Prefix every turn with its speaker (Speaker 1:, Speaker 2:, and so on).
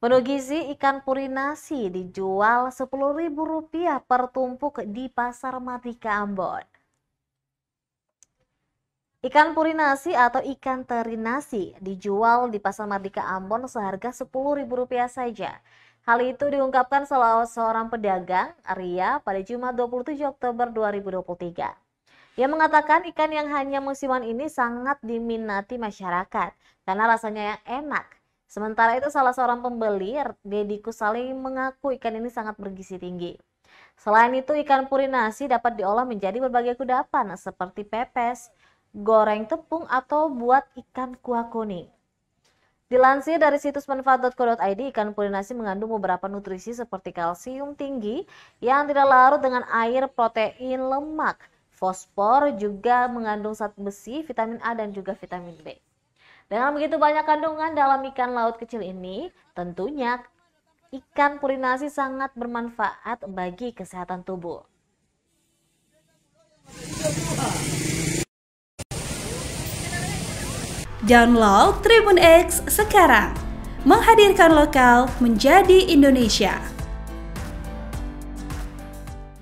Speaker 1: Menu gizi ikan puri nasi dijual Rp10.000 per tumpuk di Pasar Matika Ambon. Ikan puri nasi atau ikan teri nasi dijual di Pasar Matika Ambon seharga Rp10.000 saja. Hal itu diungkapkan salah seorang pedagang, Ria, pada Jumat 27 Oktober 2023. Ia mengatakan ikan yang hanya musiman ini sangat diminati masyarakat karena rasanya yang enak Sementara itu salah seorang pembeli, Deddy Kusali mengaku ikan ini sangat bergizi tinggi. Selain itu ikan purinasi dapat diolah menjadi berbagai kudapan seperti pepes, goreng tepung atau buat ikan kuah kuning. Dilansir dari situs manfaat.co.id, ikan purinasi mengandung beberapa nutrisi seperti kalsium tinggi yang tidak larut dengan air, protein, lemak, fosfor, juga mengandung zat besi, vitamin A dan juga vitamin B. Dengan begitu banyak kandungan dalam ikan laut kecil ini, tentunya ikan purinasi sangat bermanfaat bagi kesehatan tubuh.
Speaker 2: Download Tribun X sekarang, menghadirkan lokal menjadi Indonesia.